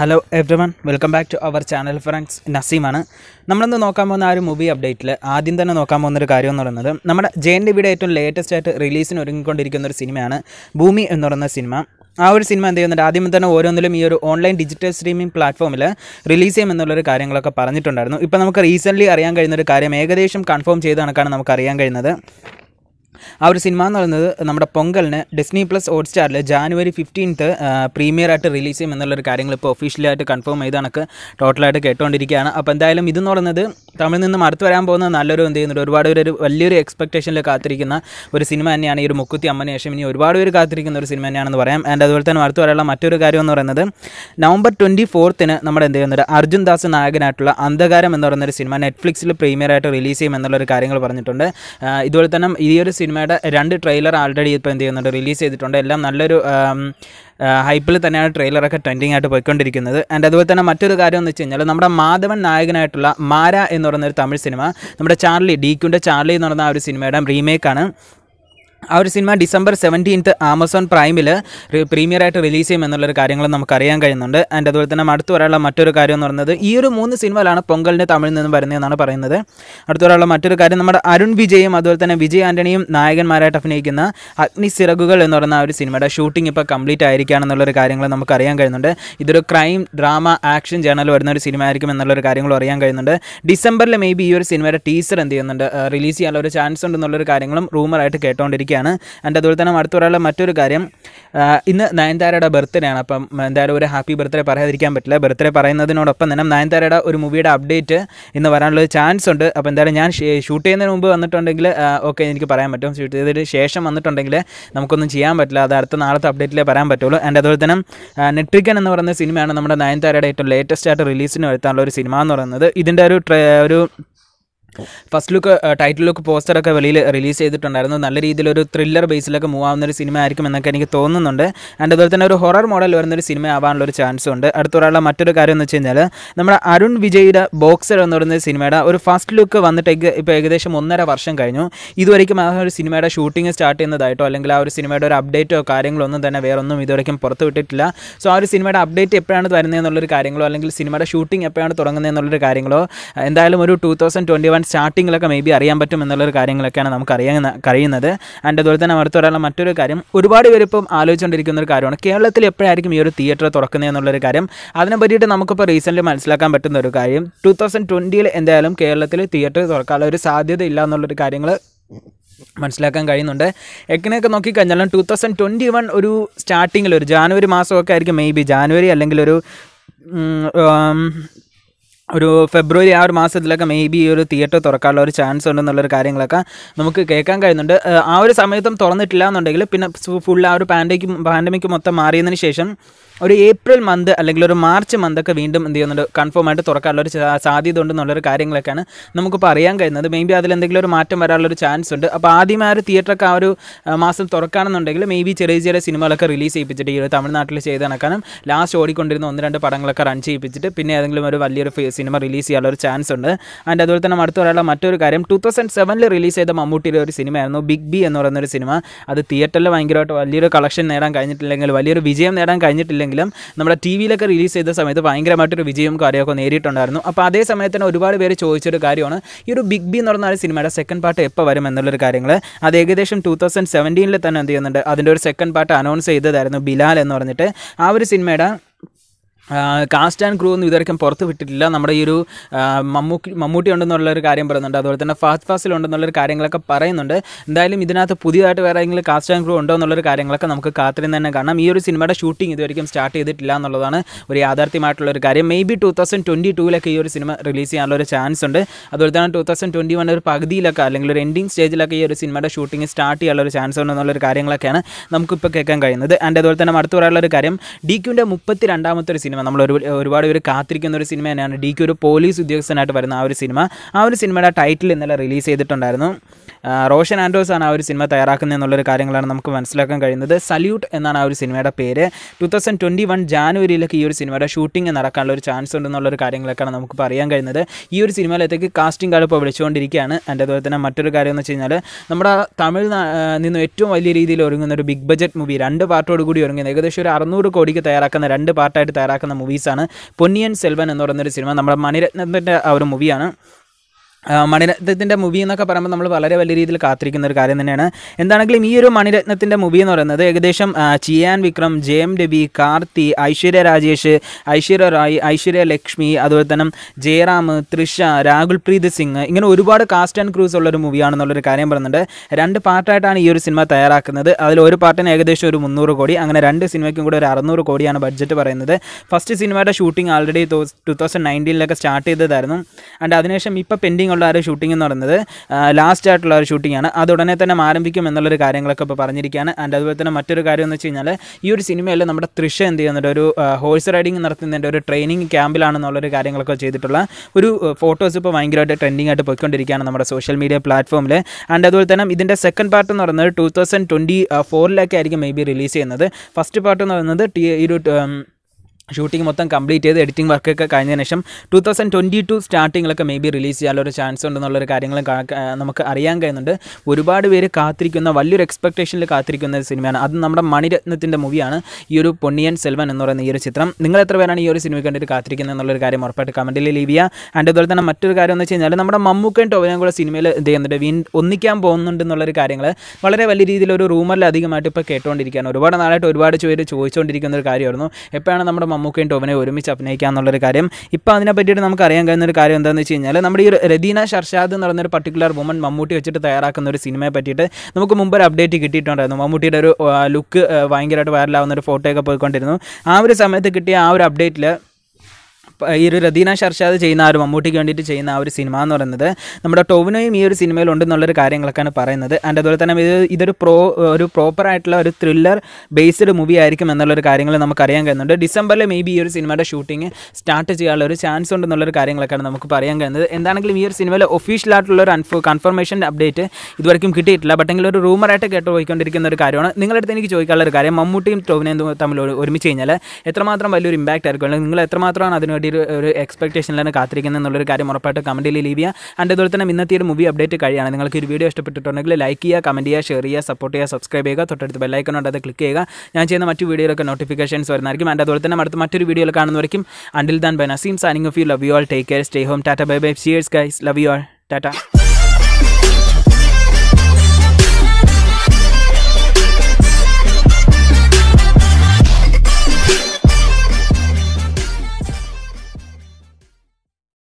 hello everyone welcome back to our channel friends നസീമാണ് നമ്മളിന്ന് നോക്കാൻ പോകുന്ന ആ ഒരു മൂവി അപ്ഡേറ്റിൽ ആദ്യം തന്നെ നോക്കാൻ പോകുന്നൊരു കാര്യം എന്ന് പറയുന്നത് നമ്മുടെ ജെ എൻ ഡിയുടെ ഏറ്റവും ലേറ്റസ്റ്റ് ആയിട്ട് റിലീസിന് ഒരുങ്ങിക്കൊണ്ടിരിക്കുന്ന ഒരു സിനിമയാണ് ഭൂമി എന്ന് പറയുന്ന സിനിമ ആ ഒരു സിനിമ എന്ത് ചെയ്യുന്നുണ്ട് ആദ്യം തന്നെ ഓരോന്നിലും ഈ ഒരു ഓൺലൈൻ ഡിജിറ്റൽ സ്ട്രീമിംഗ് പ്ലാറ്റ്ഫോമിൽ റിലീസ് ചെയ്യുമെന്നുള്ളൊരു കാര്യങ്ങളൊക്കെ പറഞ്ഞിട്ടുണ്ടായിരുന്നു ഇപ്പോൾ നമുക്ക് റീസെൻ്റ്ലി അറിയാൻ കഴിയുന്ന ഒരു കാര്യം ഏകദേശം കൺഫേം ചെയ്ത കണക്കാണ് നമുക്ക് അറിയാൻ കഴിയുന്നത് ആ ഒരു സിനിമ എന്ന് പറയുന്നത് നമ്മുടെ പൊങ്കലിന് ഡിസ്നി പ്ലസ് ഹോട്ട്സ്റ്റാറിൽ ജാനുവരി ഫിഫ്റ്റീൻത്ത് പ്രീമിയർ ആയിട്ട് റിലീസ് ചെയ്യും എന്നുള്ളൊരു കാര്യങ്ങൾ ഇപ്പോൾ ഒഫീഷ്യലായിട്ട് കൺഫേം ചെയ്ത് കണക്ക് ടോട്ടലായിട്ട് കേട്ടുകൊണ്ടിരിക്കുകയാണ് അപ്പോൾ എന്തായാലും ഇതെന്ന് പറയുന്നത് തമിഴിൽ നിന്ന് അടുത്ത് വരാൻ പോകുന്ന നല്ലൊരു എന്ത് ചെയ്യുന്നുണ്ട് ഒരുപാട് ഒരു വലിയൊരു എക്സ്പെക്ടേഷനിൽ കാത്തിരിക്കുന്ന ഒരു സിനിമ തന്നെയാണ് ഈ ഒരു മുക്കുത്തി അമ്മന് ശേഷം ഇനി ഒരുപാട് പേര് കാത്തിരിക്കുന്ന ഒരു സിനിമ തന്നെയാണെന്ന് പറയാം ആൻഡ് അതുപോലെ തന്നെ അടുത്ത് വരാനുള്ള മറ്റൊരു കാര്യം എന്ന് പറയുന്നത് നവംബർ ട്വൻറ്റി ഫോർത്തിന് നമ്മുടെ എന്ത് ചെയ്യുന്നുണ്ട് അർജുൻ ദാസ് നായകനായിട്ടുള്ള അന്ധകാരം എന്ന് പറയുന്ന ഒരു സിനിമ നെറ്റ്ഫ്ലിക്സിൽ പ്രീമിയർ ആയിട്ട് റിലീസ് ചെയ്യും എന്നുള്ളൊരു കാര്യങ്ങൾ പറഞ്ഞിട്ടുണ്ട് ഇതുപോലെ തന്നെ ഈ ഒരു സിനിമ സിനിമയുടെ രണ്ട് ട്രെയിലർ ആൾറെഡി ഇപ്പോൾ എന്ത് ചെയ്യുന്നുണ്ട് റിലീസ് ചെയ്തിട്ടുണ്ട് എല്ലാം നല്ലൊരു ഹൈപ്പിൽ തന്നെയാണ് ട്രെയിലറൊക്കെ ട്രെൻഡിങ് ആയിട്ട് പോയിക്കൊണ്ടിരിക്കുന്നത് ആൻഡ് അതുപോലെ തന്നെ മറ്റൊരു കാര്യം എന്ന് വെച്ച് കഴിഞ്ഞാൽ നമ്മുടെ മാധവൻ നായകനായിട്ടുള്ള മാര എന്ന് പറയുന്ന ഒരു തമിഴ് സിനിമ നമ്മുടെ ചാർലി ഡി ക്യുൻ്റെ ചാർലി എന്ന് പറയുന്ന ആ ഒരു സിനിമയുടെ റീമേക്കാണ് ആ ഒരു സിനിമ ഡിസംബർ സെവൻറ്റീൻത്ത് ആമസോൺ പ്രൈമിൽ പ്രീമിയറായിട്ട് റിലീസ് ചെയ്യും എന്നുള്ളൊരു കാര്യങ്ങളും നമുക്കറിയാൻ കഴിയുന്നുണ്ട് ആൻഡ് അതുപോലെ തന്നെ അടുത്ത വരാനുള്ള മറ്റൊരു കാര്യം എന്ന് പറയുന്നത് ഈ ഒരു മൂന്ന് സിനിമയിലാണ് പൊങ്കലിൻ്റെ തമിഴിൽ നിന്നും എന്നാണ് പറയുന്നത് അടുത്ത വരാനുള്ള മറ്റൊരു കാര്യം നമ്മുടെ അരുൺ വിജയും അതുപോലെ തന്നെ വിജയ് ആൻ്റണിയും നായകന്മാരായിട്ട് അഭിനയിക്കുന്ന അഗ്നി സിറകുകൾ എന്ന് പറയുന്ന ആ ഒരു സിനിമയുടെ ഷൂട്ടിംഗ് ഇപ്പോൾ കംപ്ലീറ്റ് എന്നുള്ളൊരു കാര്യങ്ങൾ നമുക്കറിയാൻ കഴിയുന്നുണ്ട് ഇതൊരു ക്രൈം ഡ്രാമ ആക്ഷൻ ചാനൽ വരുന്ന ഒരു സിനിമ ആയിരിക്കും എന്നുള്ളൊരു കാര്യങ്ങളും അറിയാൻ കഴിയുന്നുണ്ട് ഡിസംബറിൽ മേ ബി ഈ ഒരു സിനിമയുടെ ടീസർ എന്ത് ചെയ്യുന്നുണ്ട് റിലീസ് ചെയ്യാനുള്ള ഒരു ചാൻസ് ഉണ്ടെന്നുള്ളൊരു കാര്യങ്ങളും റൂമറായിട്ട് കേട്ടുകൊണ്ടിരിക്കും ഇരിക്കുകയാണ് ആൻഡ് അതുപോലെ തന്നെ അടുത്ത ഒരാളെ മറ്റൊരു കാര്യം ഇന്ന് നയൻതാരയുടെ ബർത്ത്ഡേ ആണ് അപ്പം എന്തായാലും ഒരു ഹാപ്പി ബർത്ത്ഡേ പറയാതിരിക്കാൻ പറ്റില്ല ബർത്ത്ഡേ പറയുന്നതിനോടൊപ്പം തന്നെ നയൻതാരയുടെ ഒരു മൂവിയുടെ അപ്ഡേറ്റ് ഇന്ന് വരാനുള്ള ചാൻസ് ഉണ്ട് അപ്പോൾ എന്തായാലും ഞാൻ ഷൂട്ട് ചെയ്യുന്നതിന് മുമ്പ് വന്നിട്ടുണ്ടെങ്കിൽ ഓക്കെ എനിക്ക് പറയാൻ പറ്റും ഷൂട്ട് ചെയ്തതിന് ശേഷം വന്നിട്ടുണ്ടെങ്കിൽ നമുക്കൊന്നും ചെയ്യാൻ പറ്റില്ല അത് അടുത്ത നാളത്തെ അപ്ഡേറ്റിലേ പറയാൻ പറ്റുള്ളൂ ആൻഡ് അതുപോലെ തന്നെ നെട്രിക്കൻ എന്ന് പറയുന്ന സിനിമയാണ് നമ്മുടെ നയൻതാരയുടെ ഏറ്റവും ലേറ്റസ്റ്റ് ആയിട്ട് റിലീസിന് വരുത്താനുള്ള ഒരു സിനിമ എന്ന് പറയുന്നത് ഇതിൻ്റെ ഒരു ഒരു ഫസ്റ്റ് ലുക്ക് ടൈറ്റിൽ ലുക്ക് പോസ്റ്ററൊക്കെ വെളിയിൽ റിലീസ് ചെയ്തിട്ടുണ്ടായിരുന്നു നല്ല രീതിയിലൊരു ത്രില്ലർ ബേസിലൊക്കെ മൂവ് ആവുന്ന ഒരു സിനിമ ആയിരിക്കും എന്നൊക്കെ എനിക്ക് തോന്നുന്നുണ്ട് ആൻഡ് അതുപോലെ തന്നെ ഒരു ഹൊറർ മോഡൽ വരുന്നൊരു സിനിമ ആവാനുള്ള ഒരു ചാൻസ് ഉണ്ട് അടുത്തൊരാളുടെ മറ്റൊരു കാര്യം എന്ന് വെച്ച് കഴിഞ്ഞാൽ നമ്മുടെ അരുൺ വിജയുടെ ബോക്സർ എന്ന് പറയുന്ന സിനിമയുടെ ഒരു ഫസ്റ്റ് ലുക്ക് വന്നിട്ട് ഇപ്പോൾ ഏകദേശം ഒന്നര വർഷം കഴിഞ്ഞു ഇതുവരേക്കും ആ ഒരു സിനിമയുടെ ഷൂട്ടിംഗ് സ്റ്റാർട്ട് ചെയ്യുന്നതായിട്ടോ അല്ലെങ്കിൽ ആ ഒരു സിനിമയുടെ ഒരു അപ്ഡേറ്റോ കാര്യങ്ങളൊന്നും തന്നെ വേറൊന്നും ഇതുവരേക്കും പുറത്തു വിട്ടിട്ടില്ല സോ ആ ഒരു സിനിമയുടെ അപ്ഡേറ്റ് എപ്പോഴാണ് വരുന്നത് എന്നുള്ളൊരു കാര്യങ്ങളോ അല്ലെങ്കിൽ സിനിമയുടെ ഷൂട്ടിംഗ് എപ്പോഴാണ് തുടങ്ങുന്നത് എന്നുള്ളൊരു കാര്യങ്ങളോ എന്തായാലും ഒരു two thousand twenty one and സ്റ്റാർട്ടിങ്ങിലൊക്കെ മേ ബി അറിയാൻ പറ്റും എന്നുള്ളൊരു കാര്യങ്ങളൊക്കെയാണ് നമുക്ക് അറിയാൻ കഴിയുന്നത് ആൻഡ് അതുപോലെ തന്നെ അടുത്തൊരാളുള്ള മറ്റൊരു കാര്യം ഒരുപാട് പേര് ആലോചിച്ചുകൊണ്ടിരിക്കുന്ന ഒരു കാര്യമാണ് കേരളത്തിൽ എപ്പോഴായിരിക്കും ഈ ഒരു തിയേറ്റർ തുറക്കുന്നത് എന്നുള്ളൊരു കാര്യം അതിനെ പറ്റിയിട്ട് നമുക്കിപ്പോൾ റീസെൻ്റ് മനസ്സിലാക്കാൻ പറ്റുന്ന ഒരു കാര്യം ടു തൗസൻഡ് ട്വൻറ്റിയിൽ എന്തായാലും കേരളത്തിൽ തിയേറ്റർ തുറക്കാനുള്ള ഒരു സാധ്യത ഇല്ല എന്നുള്ളൊരു കാര്യങ്ങൾ മനസ്സിലാക്കാൻ കഴിയുന്നുണ്ട് എങ്ങനെയൊക്കെ നോക്കിക്കഴിഞ്ഞാലും ടു തൗസൻഡ് ട്വൻറ്റി വൺ ഒരു സ്റ്റാർട്ടിങ്ങിൽ ഒരു ജാനുവരി മാസമൊക്കെ ആയിരിക്കും മേ ബി ജാനുവരി അല്ലെങ്കിൽ ഒരു ഒരു ഫെബ്രുവരി ആ ഒരു മാസത്തിലൊക്കെ മേ ബി ഒരു തിയേറ്റർ തുറക്കാനുള്ള ഒരു ചാൻസ് ഉണ്ടെന്നുള്ളൊരു കാര്യങ്ങളൊക്കെ നമുക്ക് കേൾക്കാൻ കഴിയുന്നുണ്ട് ആ ഒരു സമയത്തും തുറന്നിട്ടില്ല എന്നുണ്ടെങ്കിൽ പിന്നെ ഫുൾ ആ ഒരു പാൻഡമിക് പാൻഡമിക് മൊത്തം മാറിയതിന് ശേഷം ഒരു ഏപ്രിൽ മന്ത് അല്ലെങ്കിൽ ഒരു മാർച്ച് മന്ത് ഒക്കെ വീണ്ടും എന്ത് ചെയ്യുന്നുണ്ട് കൺഫേം ആയിട്ട് തുറക്കാനുള്ള ഒരു സാധ്യത ഉണ്ടെന്നുള്ളൊരു കാര്യങ്ങളൊക്കെയാണ് നമുക്കിപ്പോൾ അറിയാൻ കഴിയുന്നത് മേ ബി അതിലെന്തെങ്കിലും ഒരു മാറ്റം വരാനുള്ളൊരു ചാൻസ് ഉണ്ട് അപ്പോൾ ആദ്യമേ ആ ഒരു തിയേറ്ററൊക്കെ ആ ഒരു മാസം തുറക്കാണെന്നുണ്ടെങ്കിൽ മേ ബി ചെറിയ ചെറിയ സിനിമകളൊക്കെ റിലീസ് ചെയ്യിപ്പിച്ചിട്ട് ഈ തമിഴ്നാട്ടിൽ ചെയ്ത് നടക്കാനും ലാസ്റ്റ് ഓടിക്കൊണ്ടിരുന്ന ഒന്ന് രണ്ട് പടങ്ങളൊക്കെ റൺ ചെയ്യിപ്പിച്ചിട്ട് പിന്നെ ഏതെങ്കിലും ഒരു വലിയൊരു സിനിമ റിലീസ് ചെയ്യാനുള്ള ഒരു ചാൻസ് ഉണ്ട് ആൻഡ് അതുപോലെ തന്നെ അടുത്ത് പറയാനുള്ള മറ്റൊരു കാര്യം ടു തൗസൻഡ് സെവനിൽ റിലീസ് ചെയ്ത മമ്മൂട്ടിയുടെ ഒരു സിനിമയായിരുന്നു ബിഗ് ബി എന്ന് പറയുന്ന ഒരു സിനിമ അത് തിയേറ്ററിൽ ഭയങ്കരമായിട്ട് വലിയൊരു കളക്ഷൻ നേടാൻ കഴിഞ്ഞിട്ടില്ലെങ്കിൽ വലിയൊരു വിജയം നേടാൻ കഴിഞ്ഞിട്ടില്ലെങ്കിലും നമ്മുടെ ടി വിയിലൊക്കെ റിലീസ് ചെയ്ത സമയത്ത് ഭയങ്കരമായിട്ടൊരു വിജയവും കാര്യമൊക്കെ നേരിട്ടുണ്ടായിരുന്നു അപ്പോൾ അതേ സമയത്ത് തന്നെ ഒരുപാട് പേര് ചോദിച്ചൊരു കാര്യമാണ് ഈ ഒരു ബിഗ് ബി എന്ന് പറഞ്ഞ ഒരു സിനിമയുടെ സെക്കൻഡ് പാർട്ട് എപ്പോൾ വരും എന്നുള്ളൊരു കാര്യങ്ങൾ അത് ഏകദേശം ടു തൗസൻഡ് സെവൻറ്റീനിൽ തന്നെ എന്ത് ചെയ്യുന്നുണ്ട് അതിൻ്റെ ഒരു സെക്കൻഡ് പാർട്ട് അനൗൺസ് ചെയ്തതായിരുന്നു ബിലാൽ എന്ന് പറഞ്ഞിട്ട് ആ ഒരു സിനിമയുടെ കാസ്റ്റ് ആൻഡ് ക്രൂ ഒന്നും ഇതുവരെയ്ക്കും പുറത്ത് വിട്ടിട്ടില്ല നമ്മുടെ ഈ ഒരു മമ്മൂക്കി മമ്മൂട്ടി ഉണ്ടെന്നുള്ളൊരു കാര്യം പറയുന്നുണ്ട് അതുപോലെ തന്നെ ഫാസ്റ്റ് ഫാസിൽ ഉണ്ടെന്നുള്ളൊരു കാര്യങ്ങളൊക്കെ പറയുന്നുണ്ട് എന്തായാലും ഇതിനകത്ത് പുതിയതായിട്ട് വേറെ എങ്കിലും കാസ്റ്റ് ആൻഡ് ക്രൂ ഉണ്ടോ എന്നുള്ളൊരു കാര്യങ്ങളൊക്കെ നമുക്ക് കാത്തിരുന്ന് തന്നെ കാണാം ഈ ഒരു സിനിമയുടെ ഷൂട്ടിംഗ് ഇതുവരെയ്ക്കും സ്റ്റാർട്ട് ചെയ്തിട്ടില്ല എന്നുള്ളതാണ് ഒരു യാഥാർത്ഥ്യമായിട്ടുള്ള ഒരു കാര്യം maybe two thousand twenty ടൂവിലൊക്കെ ഈ ഒരു സിനിമ റിലീസ് ചെയ്യാനുള്ള ഒരു ചാൻസ് ഉണ്ട് അതുപോലെ തന്നെ ടു തൗസൻഡ് ട്വൻറ്റി വൺ ഒരു പകുതിയിലൊക്കെ അല്ലെങ്കിൽ ഒരു എൻഡിങ് സ്റ്റേജിലൊക്കെ ഈ ഒരു സിനിമയുടെ ഷൂട്ടിംഗ് സ്റ്റാർട്ട് ചെയ്യാനുള്ള ഒരു ചാൻസ് ഉണ്ട് എന്നുള്ളൊരു കാര്യങ്ങളൊക്കെയാണ് നമുക്കിപ്പോൾ കേൾക്കാൻ കഴിയുന്നത് ആൻഡ് അതുപോലെ തന്നെ അടുത്ത് പറയാനുള്ള ഒരു കാര്യം ഡി ക്യൂൻ്റെ മുപ്പത്തി രണ്ടാമത്തെ ഒരു സിനിമ സിനിമ നമ്മൾ ഒരു ഒരുപാട് പേര് കാത്തിരിക്കുന്ന ഒരു സിനിമ തന്നെയാണ് ഡി ഒരു പോലീസ് ഉദ്യോഗസ്ഥനായിട്ട് വരുന്ന ആ ഒരു സിനിമ ആ ഒരു സിനിമയുടെ ടൈറ്റിൽ ഇന്നലെ റിലീസ് ചെയ്തിട്ടുണ്ടായിരുന്നു റോഷൻ ആൻഡ്രോസ് ആണ് ആ ഒരു സിനിമ തയ്യാറാക്കുന്നത് എന്നുള്ളൊരു കാര്യങ്ങളാണ് നമുക്ക് മനസ്സിലാക്കാൻ കഴിയുന്നത് സല്യൂട്ട് എന്നാണ് ആ ഒരു സിനിമയുടെ പേര് ടു തൗസൻഡ് ട്വൻറ്റി വൺ ജാനുവരിയിലേക്ക് ഈ ഒരു സിനിമയുടെ ഷൂട്ടിംഗ് നടക്കാനുള്ള ഒരു ചാൻസ് ഉണ്ടെന്നുള്ളൊരു കാര്യങ്ങളൊക്കെയാണ് നമുക്ക് പറയാൻ കഴിയുന്നത് ഈ ഒരു സിനിമയിലേക്ക് കാസ്റ്റിംഗ് കാർഡ് ഇപ്പോൾ വിളിച്ചുകൊണ്ടിരിക്കുകയാണ് എൻ്റെ അതുപോലെ തന്നെ മറ്റൊരു കാര്യം എന്ന് വെച്ച് കഴിഞ്ഞാൽ നമ്മുടെ തമിഴ് നിന്നും ഏറ്റവും വലിയ രീതിയിൽ ഒരുങ്ങുന്ന ഒരു ബിഗ് ബജറ്റ് മൂവി രണ്ട് പാർട്ടോട് കൂടി ഒരുങ്ങുന്നത് ഏകദേശം ഒരു അറുന്നൂറ് കോടിക്ക് തയ്യാറാക്കുന്ന രണ്ട് പാർട്ടായിട്ട് തയ്യാറാക്കുന്ന മൂവീസാണ് പൊന്നിയൻ സെൽവൻ എന്ന് പറയുന്നൊരു സിനിമ നമ്മുടെ മണിരത്നത്തിൻ്റെ ആ ഒരു മൂവിയാണ് മണിരത്നത്തിൻ്റെ മുവി എന്നൊക്കെ പറയുമ്പോൾ നമ്മൾ വളരെ വലിയ രീതിയിൽ കാത്തിരിക്കുന്ന ഒരു കാര്യം തന്നെയാണ് എന്താണെങ്കിലും ഈ ഒരു മണിരത്നത്തിൻ്റെ മൂവി എന്ന് പറയുന്നത് ഏകദേശം ചിയാൻ വിക്രം ജെ എം രവി കാർത്തി ഐശ്വര്യ രാജേഷ് ഐശ്വര്യ റായ് ഐശ്വര്യ ലക്ഷ്മി അതുപോലെ തന്നെ ജയറാം തൃഷ രാഹുൽ പ്രീത് സിംഗ് ഇങ്ങനെ ഒരുപാട് കാസ്റ്റ് ആൻഡ് ക്രൂസ് ഉള്ളൊരു മൂവിയാണെന്നുള്ളൊരു കാര്യം പറയുന്നുണ്ട് രണ്ട് പാർട്ടായിട്ടാണ് ഈ ഒരു സിനിമ തയ്യാറാക്കുന്നത് അതിൽ ഒരു പാർട്ടിന് ഏകദേശം ഒരു മുന്നൂറ് കോടി അങ്ങനെ രണ്ട് സിനിമയ്ക്കും കൂടി ഒരു അറുന്നൂറ് കോടിയാണ് ബഡ്ജറ്റ് പറയുന്നത് ഫസ്റ്റ് സിനിമയുടെ ഷൂട്ടിംഗ് ആൾറെഡി ടു തൗസൻഡ് നയൻറ്റീനിലൊക്കെ സ്റ്റാർട്ട് ചെയ്തതായിരുന്നു ആൻഡ് അതിനുശേഷം ഇപ്പോൾ പെൻഡിങ് പെൻഡിങ് ഉള്ള ഒരു ഷൂട്ടിംഗ് എന്ന് പറയുന്നത് ലാസ്റ്റ് ആയിട്ടുള്ള ഒരു ഷൂട്ടിംഗ് ആണ് അത് ഉടനെ തന്നെ ആരംഭിക്കും എന്നുള്ളൊരു കാര്യങ്ങളൊക്കെ ഇപ്പോൾ പറഞ്ഞിരിക്കുകയാണ് ആൻഡ് അതുപോലെ തന്നെ മറ്റൊരു കാര്യം എന്ന് വെച്ച് കഴിഞ്ഞാൽ ഈ ഒരു സിനിമയിൽ നമ്മുടെ തൃശ എന്ത് ചെയ്യുന്നുണ്ട് ഒരു ഹോഴ്സ് റൈഡിങ് നടത്തുന്നതിൻ്റെ ഒരു ട്രെയിനിങ് ക്യാമ്പിലാണെന്നുള്ളൊരു കാര്യങ്ങളൊക്കെ ചെയ്തിട്ടുള്ള ഒരു ഫോട്ടോസ് ഇപ്പോൾ ഭയങ്കരമായിട്ട് ട്രെൻഡിങ് ആയിട്ട് പോയിക്കൊണ്ടിരിക്കുകയാണ് നമ്മുടെ സോഷ്യൽ മീഡിയ പ്ലാറ്റ്ഫോമിൽ ആൻഡ് അതുപോലെ തന്നെ ഇതിൻ്റെ സെക്കൻഡ് പാർട്ട് എന്ന് പറയുന്നത് ടു തൗസൻഡ് ട്വൻറ്റി ഫോറിലൊക്കെ ആയിരിക്കും മേ ബി റിലീസ് ചെയ്യുന്നത് ഫസ്റ്റ് പാർട്ട് എന്ന് പറയുന്നത് ഈ ഒരു ഷൂട്ടിംഗ് മൊത്തം കംപ്ലീറ്റ് ചെയ്ത് എഡിറ്റിംഗ് വർക്കൊക്കെ കഴിഞ്ഞതിന് ശേഷം ടു തൗസൻഡ് ട്വൻറ്റി ടു സ്റ്റാർട്ടിങ്ങിലൊക്കെ മേ ബി റിലീസ് ചെയ്യാനുള്ളൊരു ചാൻസ് ഉണ്ടെന്നുള്ളൊരു കാര്യങ്ങളും നമുക്ക് അറിയാൻ കഴിയുന്നുണ്ട് ഒരുപാട് പേര് കാത്തിരിക്കുന്ന വലിയൊരു എക്സ്പെക്റ്റേഷനിൽ കാത്തിരിക്കുന്ന ഒരു സിനിമയാണ് അത് നമ്മുടെ മണിരത്നത്തിൻ്റെ മൂവിയാണ് ഈ ഒരു പൊന്നിയൻ സെൽവൻ എന്ന് പറയുന്ന ഈ ഒരു ചിത്രം നിങ്ങൾ എത്ര പേരാണ് ഈ ഒരു സിനിമ കണ്ടിട്ട് കാത്തിരിക്കുന്നത് എന്നുള്ളൊരു കാര്യം ഉറപ്പായിട്ട് കമൻറ്റിൽ ലീവ് ചെയ്യുക ആൻഡ് അതുപോലെ തന്നെ മറ്റൊരു കാര്യം എന്ന് വെച്ച് കഴിഞ്ഞാൽ നമ്മുടെ മമ്മൂക്കൻ ടോവിനും കൂടെ സിനിമയിൽ ഇത് ചെയ്യുന്നുണ്ട് വീ ഒന്നിക്കാൻ പോകുന്നുണ്ട് എന്നുള്ളൊരു കാര്യങ്ങൾ വളരെ വലിയ രീതിയിലൊരു ഒരു റൂമറിൽ അധികമായിട്ട് ഇപ്പോൾ കേട്ടുകൊണ്ടിരിക്കുകയാണ് ഒരുപാട് നാളായിട്ട് ഒരുപാട് പേര് ചോദിച്ചുകൊണ്ടിരിക്കുന്ന ഒരു കാര്യമായിരുന്നു എപ്പോഴാണ് നമ്മുടെ മമ്മൂക്കയും ടോവിനെ ഒരുമിച്ച് അഭിനയിക്കുക എന്നുള്ളൊരു കാര്യം ഇപ്പോൾ അതിനെ പറ്റിയിട്ട് നമുക്ക് അറിയാൻ കഴിയുന്ന ഒരു കാര്യം എന്താണെന്ന് വെച്ച് കഴിഞ്ഞാൽ നമ്മുടെ ഈ രദീന ഷർഷാദ് എന്ന് പറഞ്ഞൊരു പർട്ടിക്കുലർ വുമൺ മമ്മൂട്ടി വെച്ചിട്ട് തയ്യാറാക്കുന്ന ഒരു സിനിമയെ പറ്റിയിട്ട് നമുക്ക് മുമ്പ് ഒരു അപ്ഡേറ്റ് കിട്ടിയിട്ടുണ്ടായിരുന്നു മമ്മൂട്ടിയുടെ ഒരു ലുക്ക് ഭയങ്കരമായിട്ട് വൈറലാവുന്ന ഒരു ഫോട്ടോയൊക്കെ പോയിക്കൊണ്ടിരുന്നു ആ ഒരു സമയത്ത് കിട്ടിയ ആ ഒരു അപ്ഡേറ്റിൽ ഈ ഒരു രതീന ഷർഷാദ് ചെയ്യുന്ന ആ ഒരു മമ്മൂട്ടിക്ക് വേണ്ടിയിട്ട് ചെയ്യുന്ന ആ ഒരു സിനിമ എന്ന് പറയുന്നത് നമ്മുടെ ടോവിനോയും ഈ ഒരു സിനിമയിൽ ഉണ്ടെന്നുള്ളൊരു കാര്യങ്ങളൊക്കെയാണ് പറയുന്നത് ആൻഡ് അതുപോലെ തന്നെ ഇത് ഇതൊരു പ്രോ ഒരു പ്രോപ്പർ ആയിട്ടുള്ള ഒരു ത്രില്ലർ ബേസ്ഡ് മൂവി ആയിരിക്കും എന്നുള്ളൊരു കാര്യങ്ങൾ നമുക്കറിയാൻ കഴിയുന്നുണ്ട് ഡിസംബറിൽ മേ ബി ഈ ഒരു സിനിമയുടെ ഷൂട്ടിംഗ് സ്റ്റാർട്ട് ചെയ്യാനുള്ള ഒരു ചാൻസ് ഉണ്ടെന്നുള്ളൊരു കാര്യങ്ങളൊക്കെയാണ് നമുക്ക് പറയാൻ കഴിയുന്നത് എന്താണെങ്കിലും ഈ ഒരു സിനിമയിലെ ഒഫീഷ്യൽ ആയിട്ടുള്ള ഒരു അൺഫോ കൺഫർമേഷൻ അപ്ഡേറ്റ് ഇതുവരെയും കിട്ടിയിട്ടില്ല ബട്ടെങ്കിൽ ഒരു റൂമറായിട്ട് കേട്ട് പോയിക്കൊണ്ടിരിക്കുന്ന ഒരു കാര്യമാണ് നിങ്ങളുടെ അടുത്ത് എനിക്ക് ചോദിക്കാനുള്ള ഒരു കാര്യം മമ്മൂട്ടിയും ടോവിനെയും തമ്മിൽ ഒരുമിച്ച് കഴിഞ്ഞാൽ എത്രമാത്രം വലിയൊരു ഇമ്പാക്റ്റ് ആയിരിക്കും അല്ലെങ്കിൽ നിങ്ങൾ എത്രമാത്രമാണ് അതിനുവേണ്ടി ഒരു ഒരു എക്സ്പെക്ടേഷനിലാണ് കാത്തിരിക്കുന്നത് എന്നുള്ളൊരു കാര്യം ഉറപ്പായിട്ട് കമൻറ്റിൽ ലീവ് ചെയ്യുക ആൻഡ് അതുപോലെ തന്നെ ഇന്നത്തെ ഒരു മൂവി അപ്ഡേറ്റ് കഴിയാണ് നിങ്ങൾക്ക് ഒരു വീഡിയോ ഇഷ്ടപ്പെട്ടിട്ടുണ്ടെങ്കിൽ ലൈക്ക് ചെയ്യുക കമൻറ്റ് ചെയ്യുക ഷെയർ ചെയ്യുക സപ്പോർട്ട് ചെയ്യുക സബ്സ്ക്രൈബ് ചെയ്യുക തൊട്ടടുത്ത് ബെല്ലൈക്കണോണ്ട് അത് ക്ലിക്ക് ചെയ്യുക ഞാൻ ചെയ്യുന്ന മറ്റു വീഡിയോയിലൊക്കെ നോട്ടിഫിക്കേഷൻസ് വരുന്നതായിരിക്കും ആൻഡ് അതുപോലെ തന്നെ അടുത്ത മറ്റൊരു വീഡിയോയിൽ കാണുന്നവരേക്കും until then bye Naseem signing off you love you all take care stay home tata bye bye cheers guys love you all Tata